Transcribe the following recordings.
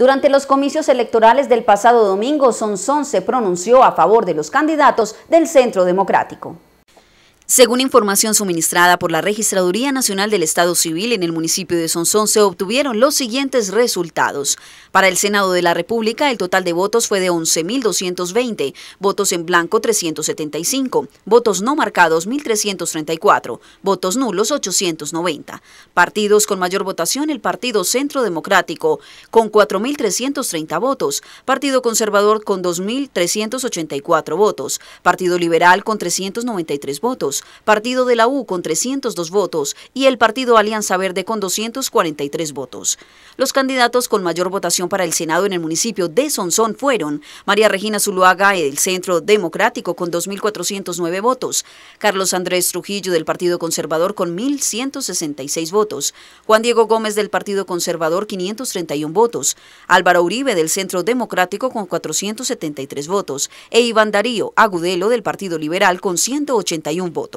Durante los comicios electorales del pasado domingo, Sonson se pronunció a favor de los candidatos del Centro Democrático. Según información suministrada por la Registraduría Nacional del Estado Civil en el municipio de Sonsón, se obtuvieron los siguientes resultados. Para el Senado de la República, el total de votos fue de 11.220, votos en blanco 375, votos no marcados 1.334, votos nulos 890. Partidos con mayor votación, el Partido Centro Democrático, con 4.330 votos, Partido Conservador con 2.384 votos, Partido Liberal con 393 votos, Partido de la U con 302 votos y el Partido Alianza Verde con 243 votos. Los candidatos con mayor votación para el Senado en el municipio de Sonsón fueron María Regina Zuluaga del Centro Democrático con 2.409 votos, Carlos Andrés Trujillo del Partido Conservador con 1.166 votos, Juan Diego Gómez del Partido Conservador 531 votos, Álvaro Uribe del Centro Democrático con 473 votos e Iván Darío Agudelo del Partido Liberal con 181 votos.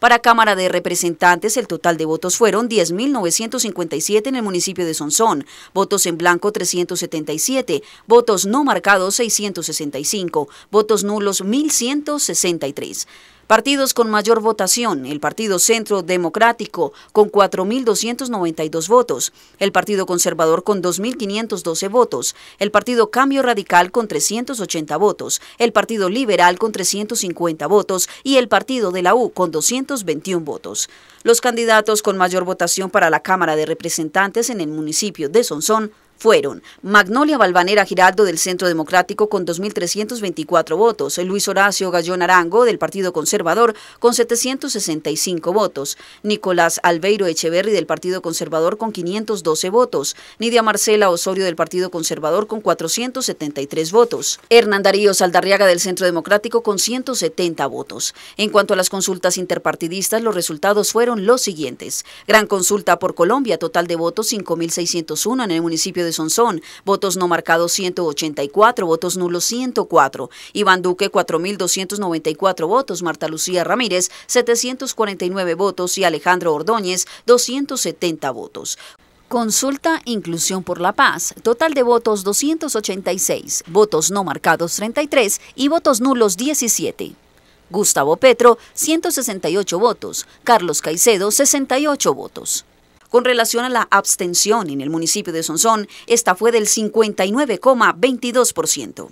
Para Cámara de Representantes, el total de votos fueron 10.957 en el municipio de Sonsón, votos en blanco 377, votos no marcados 665, votos nulos 1.163. Partidos con mayor votación, el Partido Centro Democrático con 4.292 votos, el Partido Conservador con 2.512 votos, el Partido Cambio Radical con 380 votos, el Partido Liberal con 350 votos y el Partido de la U con 221 votos. Los candidatos con mayor votación para la Cámara de Representantes en el municipio de Sonsón fueron Magnolia Balvanera Giraldo del Centro Democrático con 2.324 votos, Luis Horacio Gallón Arango del Partido Conservador con 765 votos, Nicolás Albeiro Echeverri del Partido Conservador con 512 votos, Nidia Marcela Osorio del Partido Conservador con 473 votos, Hernán Darío Saldarriaga del Centro Democrático con 170 votos. En cuanto a las consultas interpartidistas, los resultados fueron los siguientes. Gran consulta por Colombia, total de votos 5.601 en el municipio de son Sonsón, votos no marcados 184, votos nulos 104, Iván Duque 4.294 votos, Marta Lucía Ramírez 749 votos y Alejandro Ordóñez 270 votos. Consulta Inclusión por la Paz. Total de votos 286, votos no marcados 33 y votos nulos 17. Gustavo Petro, 168 votos. Carlos Caicedo, 68 votos. Con relación a la abstención en el municipio de Sonsón, esta fue del 59,22%.